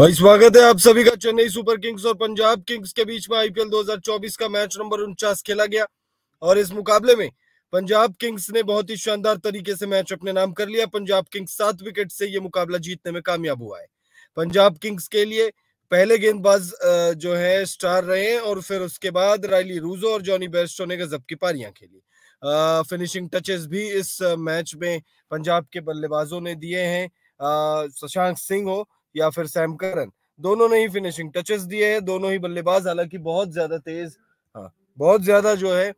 भाई स्वागत है आप सभी का चेन्नई सुपर किंग्स और पंजाब किंग्स के बीच में आईपीएल 2024 का मैच नंबर उनचास खेला गया और इस मुकाबले में पंजाब किंग्स ने बहुत ही शानदार तरीके से मैच अपने नाम कर लिया पंजाब किंग्स सात विकेट से ये मुकाबला जीतने में कामयाब हुआ है पंजाब किंग्स के लिए पहले गेंदबाज जो है स्टार रहे और फिर उसके बाद रायली रूजो और जॉनी बेस्टो ने गजब की पारियां खेली फिनिशिंग टचेस भी इस मैच में पंजाब के बल्लेबाजों ने दिए हैं शशांक सिंह हो या फिर सैम करन दोनों ने ही फिनिशिंग टचेस दिए हैं दोनों ही बल्लेबाज हालांकि बहुत ज्यादा तेज हाँ बहुत ज्यादा जो है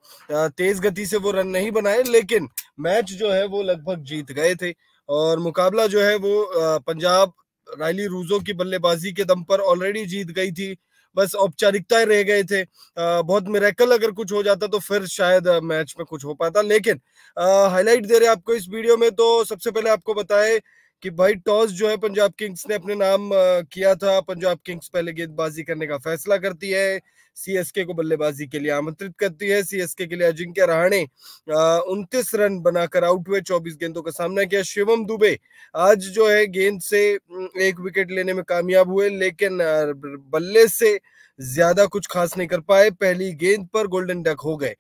तेज गति से वो रन नहीं बनाए लेकिन मैच जो है वो लगभग जीत गए थे और मुकाबला जो है वो पंजाब रायली रूजो की बल्लेबाजी के दम पर ऑलरेडी जीत गई थी बस औपचारिकताएं रह गए थे बहुत मेरेकल अगर कुछ हो जाता तो फिर शायद मैच में कुछ हो पाता लेकिन हाईलाइट दे रहे आपको इस वीडियो में तो सबसे पहले आपको बताए कि भाई टॉस जो है पंजाब किंग्स ने अपने नाम किया था पंजाब किंग्स पहले गेंदबाजी करने का फैसला करती है सीएसके को बल्लेबाजी के लिए आमंत्रित करती है सीएसके के लिए अजिंक्य रहाणे उनतीस रन बनाकर आउट हुए चौबीस गेंदों का सामना किया शिवम दुबे आज जो है गेंद से एक विकेट लेने में कामयाब हुए लेकिन बल्ले से ज्यादा कुछ खास नहीं कर पाए पहली गेंद पर गोल्डन डक हो गए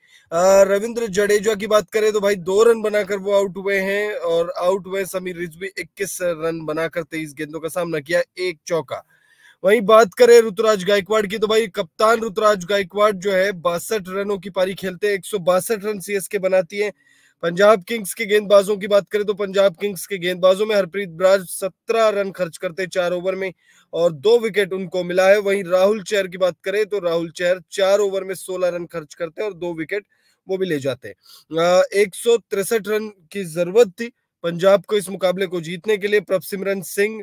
रविंद्र जडेजा की बात करें तो भाई दो रन बनाकर वो आउट हुए हैं और आउट हुए समीर रिजवी इक्कीस रन बनाकर तेईस गेंदों का सामना किया एक चौका वहीं बात करें ऋतुराज गायकवाड़ की तो भाई कप्तान ऋतुराज गायकवाड़ जो है बासठ रनों की पारी खेलते हैं एक रन सीएसके बनाती है पंजाब किंग्स के गेंदबाजों की बात करें तो पंजाब किंग्स के गेंदबाजों में हरप्रीत बराज सत्रह रन खर्च करते चार ओवर में और दो विकेट उनको मिला है वहीं राहुल चहर की बात करें तो राहुल चहर चार ओवर में सोलह रन खर्च करते हैं और दो विकेट वो भी ले जाते हैं एक रन की जरूरत थी पंजाब को इस मुकाबले को जीतने के लिए प्रभसिमरन सिंह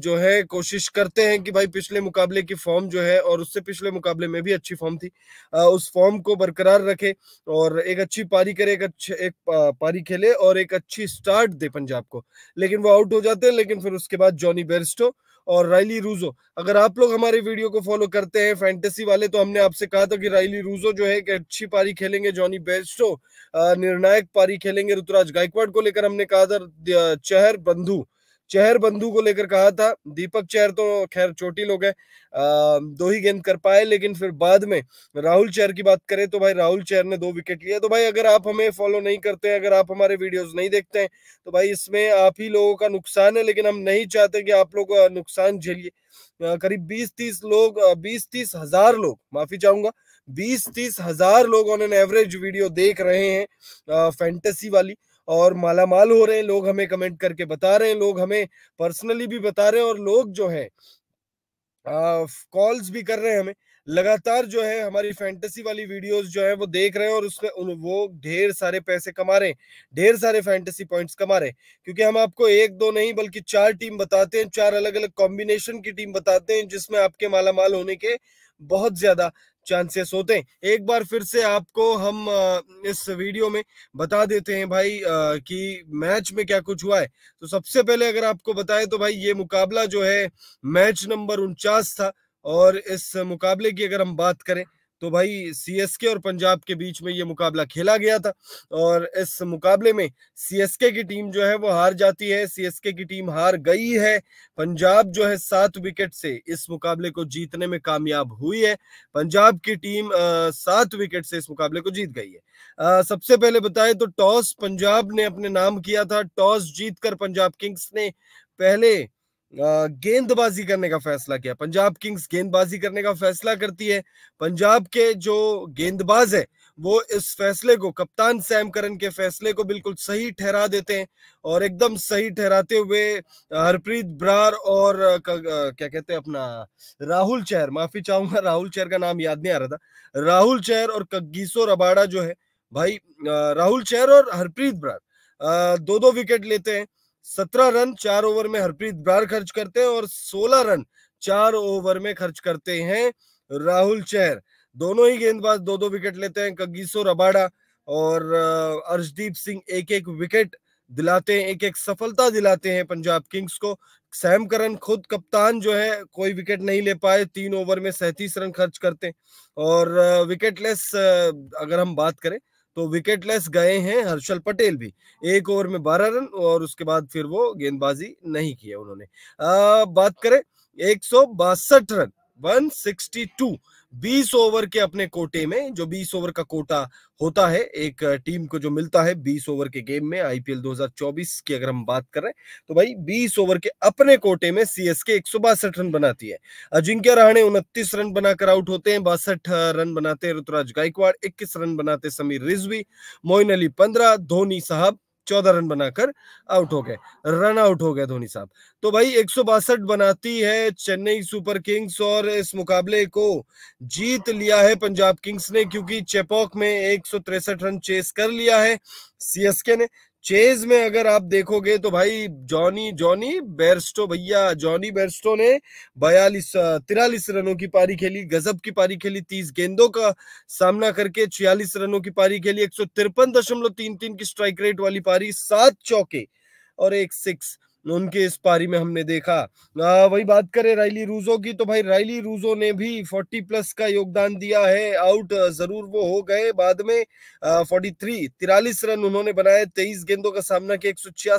जो है कोशिश करते हैं कि भाई पिछले मुकाबले की फॉर्म जो है और उससे पिछले मुकाबले में भी अच्छी फॉर्म थी उस फॉर्म को बरकरार रखे और एक अच्छी पारी करे एक अच्छे एक पारी खेले और एक अच्छी स्टार्ट दे पंजाब को लेकिन वो आउट हो जाते हैं लेकिन फिर उसके बाद जॉनी बेरस्टो और राइली रूजो अगर आप लोग हमारे वीडियो को फॉलो करते हैं फैंटेसी वाले तो हमने आपसे कहा था कि राइली रूजो जो है कि अच्छी पारी खेलेंगे जॉनी बेस्टो निर्णायक पारी खेलेंगे ऋतुराज गायकवाड़ को लेकर हमने कहा था चहर बंधु चेहर बंधु को लेकर कहा था दीपक चेहर तो खैर चोटी लोग है दो ही गेंद कर पाए लेकिन फिर बाद में राहुल चेहर की बात करें तो भाई राहुल चेहर ने दो विकेट लिए तो भाई अगर आप हमें फॉलो नहीं करते हैं अगर आप हमारे वीडियोस नहीं देखते हैं तो भाई इसमें आप ही लोगों का नुकसान है लेकिन हम नहीं चाहते कि आप लोग नुकसान झेलिए करीब बीस तीस लोग बीस तीस हजार लोग माफी चाहूंगा बीस तीस हजार लोग ऑन एन एवरेज वीडियो देख रहे हैं फैंटेसी वाली और माला माल हो रहे हैं लोग हमें कमेंट करके बता रहे हैं लोग हमें पर्सनली भी बता रहे हैं और लोग जो है कॉल्स भी कर रहे हैं हमें लगातार जो है हमारी फैंटेसी वाली वीडियोस जो है वो देख रहे हैं और उसमें वो ढेर सारे पैसे कमा रहे हैं ढेर सारे फैंटेसी पॉइंट्स कमा रहे हैं क्योंकि हम आपको एक दो नहीं बल्कि चार टीम बताते हैं चार अलग अलग कॉम्बिनेशन की टीम बताते हैं जिसमें आपके माला माल होने के बहुत ज्यादा चांसेस होते हैं एक बार फिर से आपको हम इस वीडियो में बता देते हैं भाई कि मैच में क्या कुछ हुआ है तो सबसे पहले अगर आपको बताएं तो भाई ये मुकाबला जो है मैच नंबर उनचास था और इस मुकाबले की अगर हम बात करें तो भाई सीएसके और पंजाब के बीच में ये मुकाबला खेला गया था और इस मुकाबले में सीएसके की टीम जो है वो हार जाती है सीएसके की टीम हार गई है पंजाब जो है सात विकेट से इस मुकाबले को जीतने में कामयाब हुई है पंजाब की टीम सात विकेट से इस मुकाबले को जीत गई है आ, सबसे पहले बताए तो टॉस पंजाब ने अपने नाम किया था टॉस जीतकर पंजाब किंग्स ने पहले गेंदबाजी करने का फैसला किया पंजाब किंग्स गेंदबाजी करने का फैसला करती है पंजाब के जो गेंदबाज है वो इस फैसले को कप्तान सैम करन के फैसले को बिल्कुल सही ठहरा देते हैं और एकदम सही ठहराते हुए हरप्रीत ब्रार और क्या कहते हैं अपना राहुल चहर माफी चाहूंगा राहुल चहर का नाम याद नहीं आ रहा था राहुल चहर और कग्गीसो रबाड़ा जो है भाई राहुल चहर और हरप्रीत ब्रार दो दो विकेट लेते हैं सत्रह रन चार ओवर में हरप्रीत ब्रार खर्च करते हैं और सोलह रन चार ओवर में खर्च करते हैं राहुल चहर दोनों ही गेंदबाज दो दो विकेट लेते हैं कगीसो रबाडा और अर्शदीप सिंह एक एक विकेट दिलाते हैं एक एक सफलता दिलाते हैं पंजाब किंग्स को सैम करन खुद कप्तान जो है कोई विकेट नहीं ले पाए तीन ओवर में सैंतीस रन खर्च करते हैं और विकेटलेस अगर हम बात करें तो विकेटलेस गए हैं हर्षल पटेल भी एक ओवर में बारह रन और उसके बाद फिर वो गेंदबाजी नहीं किया उन्होंने आ, बात करें एक रन 162 बीस ओवर के अपने कोटे में जो बीस ओवर का कोटा होता है एक टीम को जो मिलता है बीस ओवर के गेम में आईपीएल 2024 की अगर हम बात करें तो भाई बीस ओवर के अपने कोटे में सीएसके एक रन बनाती है अजिंक्य रहाणे उनतीस रन बनाकर आउट होते हैं बासठ रन बनाते हैं ऋतुराज गायकवाड़ इक्कीस रन बनाते समीर रिजवी मोइन अली पंद्रह धोनी साहब चौदह रन बनाकर आउट हो गए रन आउट हो गए धोनी साहब तो भाई एक बनाती है चेन्नई सुपर किंग्स और इस मुकाबले को जीत लिया है पंजाब किंग्स ने क्योंकि चेपॉक में एक रन चेस कर लिया है सीएसके ने चेज में अगर आप देखोगे तो भाई जॉनी जॉनी बेरस्टो भैया जॉनी बेरस्टो ने बयालीस तिरालीस रनों की पारी खेली गजब की पारी खेली तीस गेंदों का सामना करके छियालीस रनों की पारी खेली एक सौ तिरपन दशमलव तीन तीन की स्ट्राइक रेट वाली पारी सात चौके और एक सिक्स उनके इस पारी में हमने देखा आ, वही बात करें राइली रूजो की तो भाई राइली रूजो ने भी 40 प्लस का योगदान दिया है आउट जरूर वो हो गए बाद में आ, 43 तिरालीस रन उन्होंने बनाए 23 गेंदों का सामना किया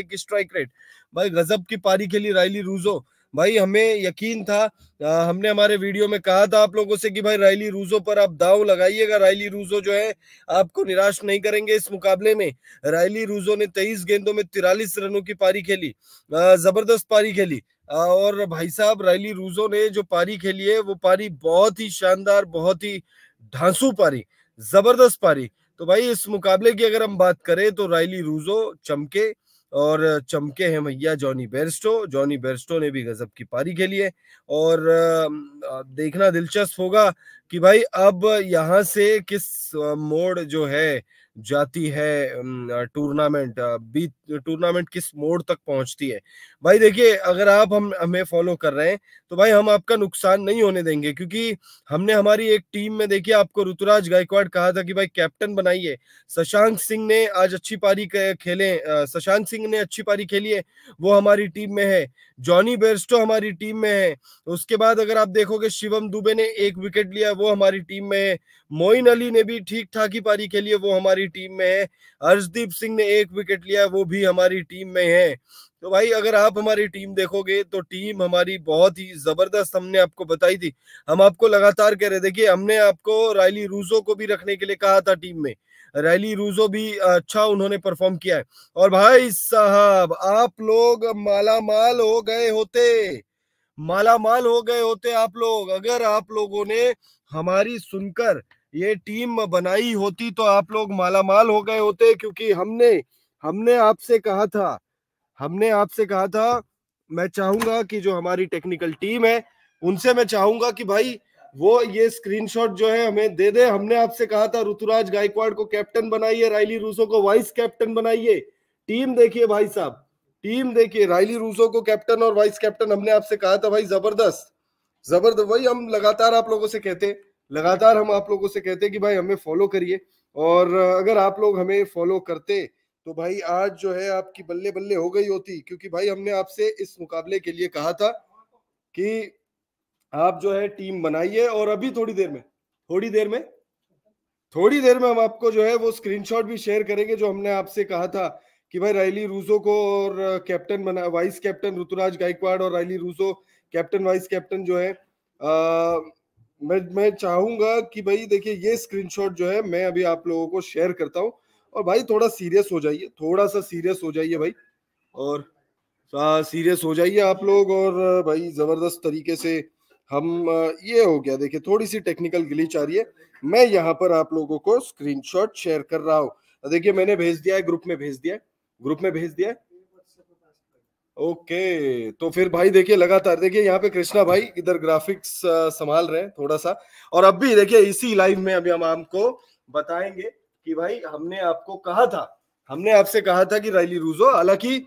एक की स्ट्राइक रेट भाई गजब की पारी खेली राइली रूजो भाई हमें यकीन था आ, हमने हमारे वीडियो में कहा था आप लोगों से कि भाई रायली रूजो पर आप दाव लगाइएगा रायली रूजो जो है आपको निराश नहीं करेंगे इस मुकाबले में रायली रूजो ने तेईस गेंदों में तिरालीस रनों की पारी खेली जबरदस्त पारी खेली और भाई साहब रायली रूजो ने जो पारी खेली है वो पारी बहुत ही शानदार बहुत ही ढांसू पारी जबरदस्त पारी तो भाई इस मुकाबले की अगर हम बात करें तो रायली रूजो चमके और चमके हैं भैया जॉनी बेरस्टो जॉनी बेरस्टो ने भी गजब की पारी खेली है और देखना दिलचस्प होगा कि भाई अब यहाँ से किस मोड़ जो है जाती है टूर्नामेंट बीत टूर्नामेंट किस मोड तक पहुंचती है भाई देखिए अगर आप हम हमें फॉलो कर रहे हैं तो भाई हम आपका नुकसान नहीं होने देंगे क्योंकि हमने हमारी एक टीम में देखिए आपको ऋतुराज गायकवाड़ कहा था कि भाई कैप्टन बनाइए शशांक सिंह ने आज अच्छी पारी खेले शशांक सिंह ने अच्छी पारी खेली है वो हमारी टीम में है जॉनी बेरस्टो हमारी टीम में है उसके बाद अगर आप देखोगे शिवम दुबे ने एक विकेट लिया वो हमारी टीम में है मोइन अली ने भी ठीक ठाक ही पारी खेली है वो हमारी टीम में है हर्षदीप सिंह ने एक विकेट लिया वो भी भी हमारी टीम में है तो भाई अगर आप हमारी टीम देखोगे तो टीम हमारी बहुत ही जबरदस्त हमने आपको बताई थी हम आपको लगातार कह रहे देखिए हमने आपको रायली रूजो को भी रखने के लिए कहा था टीम में रैली रूजो भी अच्छा उन्होंने परफॉर्म किया है और भाई साहब आप लोग माला माल हो गए होते माला माल हो गए होते आप लोग अगर आप लोगों ने हमारी सुनकर ये टीम बनाई होती तो आप लोग माला माल हो गए होते क्योंकि हमने हमने आपसे कहा था हमने आपसे कहा था मैं चाहूंगा कि जो हमारी टेक्निकल टीम है उनसे मैं चाहूंगा कि भाई वो ये स्क्रीनशॉट जो है हमें दे दे हमने आपसे कहा था ऋतुराज गायकवाड़ को कैप्टन बनाइए रायली रूसो को वाइस कैप्टन बनाइए टीम देखिए भाई साहब टीम देखिए रायली रूसो को कैप्टन और वाइस कैप्टन हमने आपसे कहा था भाई जबरदस्त जबरदस्त वही हम लगातार आप लोगों से कहते लगातार हम आप लोगों से कहते कि भाई हमें फॉलो करिए और अगर आप लोग हमें फॉलो करते तो भाई आज जो है आपकी बल्ले बल्ले हो गई होती क्योंकि भाई हमने आपसे इस मुकाबले के लिए कहा था कि आप जो है टीम बनाइए और अभी थोड़ी देर में थोड़ी देर में थोड़ी देर में हम आपको जो है वो स्क्रीनशॉट भी शेयर करेंगे जो हमने आपसे कहा था कि भाई रायली रूजो को और कैप्टन बना वाइस कैप्टन ऋतुराज गायकवाड़ और Rilee Rossouw captain vice captain जो है आ, मैं मैं चाहूंगा कि भाई देखिए ये स्क्रीनशॉट जो है मैं अभी आप लोगों को शेयर करता हूँ और भाई थोड़ा सीरियस हो जाइए थोड़ा सा सीरियस हो जाइए भाई और सीरियस हो जाइए आप लोग और भाई ज़बरदस्त तरीके से हम ये हो गया देखिए थोड़ी सी टेक्निकल गिलीच आ रही है मैं यहाँ पर आप लोगों को स्क्रीनशॉट शेयर कर रहा हूँ देखिए मैंने भेज दिया है ग्रुप में भेज दिया है ग्रुप में भेज दिया है ओके तो फिर भाई देखिए लगातार देखिए यहाँ पे कृष्णा भाई इधर ग्राफिक्स संभाल रहे हैं थोड़ा सा और अब भी देखिए इसी लाइव में अभी हम आपको बताएंगे कि भाई हमने आपको कहा था हमने आपसे कहा था कि राइली रूजो हालांकि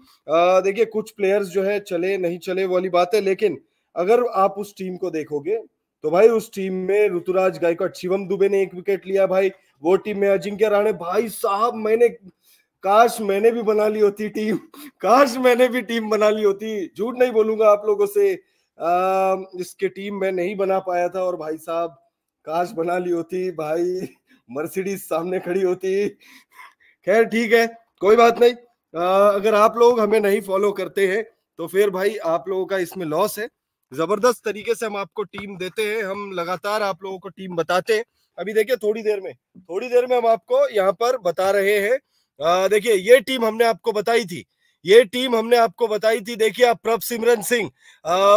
देखिए कुछ प्लेयर्स जो है चले नहीं चले वाली बात है लेकिन अगर आप उस टीम को देखोगे तो भाई उस टीम में ऋतुराज गायकवाड शिवम दुबे ने एक विकेट लिया भाई वो टीम में अजिंक्य राणे भाई साहब मैंने काश मैंने भी बना ली होती टीम काश मैंने भी टीम बना ली होती झूठ नहीं बोलूंगा आप लोगों से अः इसके टीम में नहीं बना पाया था और भाई साहब काश बना ली होती भाई मर्सिडीज सामने खड़ी होती खैर ठीक है कोई बात नहीं आ, अगर आप लोग हमें नहीं फॉलो करते हैं तो फिर भाई आप लोगों का इसमें लॉस है जबरदस्त तरीके से हम आपको टीम देते हैं हम लगातार आप लोगों को टीम बताते हैं अभी देखिए थोड़ी देर में थोड़ी देर में हम आपको यहाँ पर बता रहे हैं देखिए ये टीम हमने आपको बताई थी ये टीम हमने आपको बताई थी देखिए आप प्रभ सिमरन सिंह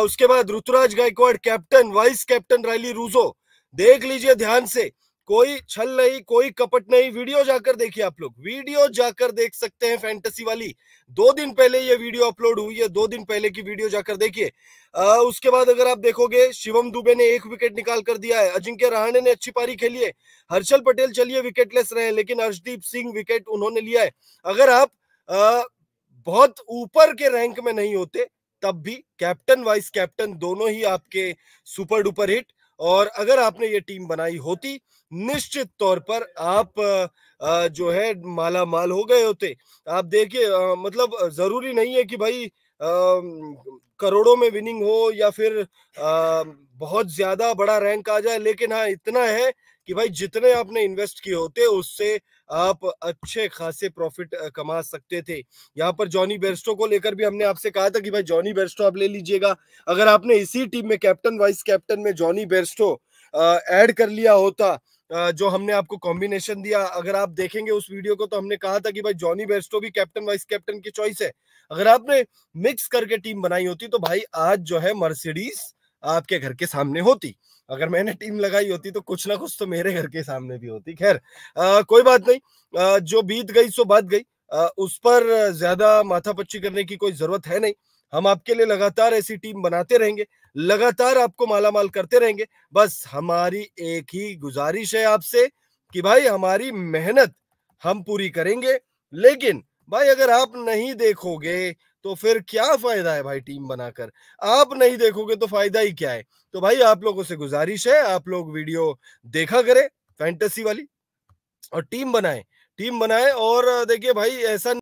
उसके बाद Rituraj Gaikwad captain vice captain Rilee Rossouw देख लीजिए ध्यान से कोई छल नहीं कोई कपट नहीं वीडियो जाकर देखिए आप लोग वीडियो जाकर देख सकते हैं फैंटेसी वाली दो दिन पहले ये वीडियो अपलोड हुई है दो दिन पहले की वीडियो जाकर देखिए उसके बाद अगर आप देखोगे शिवम दुबे ने एक विकेट निकाल कर दिया है अजिंक्य रहाणे ने अच्छी पारी खेली है हर्षल पटेल चलिए विकेटलेस रहे लेकिन हर्षदीप सिंह विकेट उन्होंने लिया है अगर आप आ, बहुत ऊपर के रैंक में नहीं होते तब भी कैप्टन वाइस कैप्टन दोनों ही आपके सुपर डुपर हिट और अगर आपने ये टीम बनाई होती निश्चित तौर पर आप जो है माला माल हो गए होते आप देखिए मतलब जरूरी नहीं है कि भाई करोड़ों में विनिंग हो या फिर बहुत ज्यादा बड़ा रैंक आ जाए लेकिन हाँ इतना है कि भाई जितने आपने इन्वेस्ट किए होते उससे आप अच्छे खासे प्रॉफिट कमा सकते थे यहाँ पर जॉनी बेरस्टो को लेकर भी हमने आपसे कहा था कि भाई जॉनी बेरस्टो आप ले लीजिएगा अगर आपने इसी टीम में कैप्टन वाइस कैप्टन में जॉनी बेरस्टो ऐड कर लिया होता जो हमने आपको कॉम्बिनेशन दिया अगर आप देखेंगे उस वीडियो को तो हमने कहा था कि भाई जॉनी बेस्टो भी कैप्टन वाइस कैप्टन की चॉइस है अगर आपने मिक्स करके टीम बनाई होती तो भाई आज जो है मर्सिडीज आपके घर के सामने होती अगर मैंने टीम लगाई होती तो कुछ ना कुछ तो मेरे घर के सामने भी होती खैर कोई बात नहीं आ, जो बीत गई सो बात गई आ, उस पर ज्यादा माथापच्ची करने की कोई जरूरत है नहीं हम आपके लिए लगातार ऐसी टीम बनाते रहेंगे लगातार आपको माला माल करते रहेंगे बस हमारी एक ही गुजारिश है आपसे कि भाई हमारी मेहनत हम पूरी करेंगे लेकिन भाई अगर आप नहीं देखोगे तो फिर क्या फायदा है भाई टीम बनाकर आप नहीं देखोगे तो फायदा ही क्या है तो भाई आप लोगों से गुजारिश है आप लोग वीडियो देखा करें फैंटेसी वाली और टीम बनाए टीम बनाए और देखिए भाई ऐसा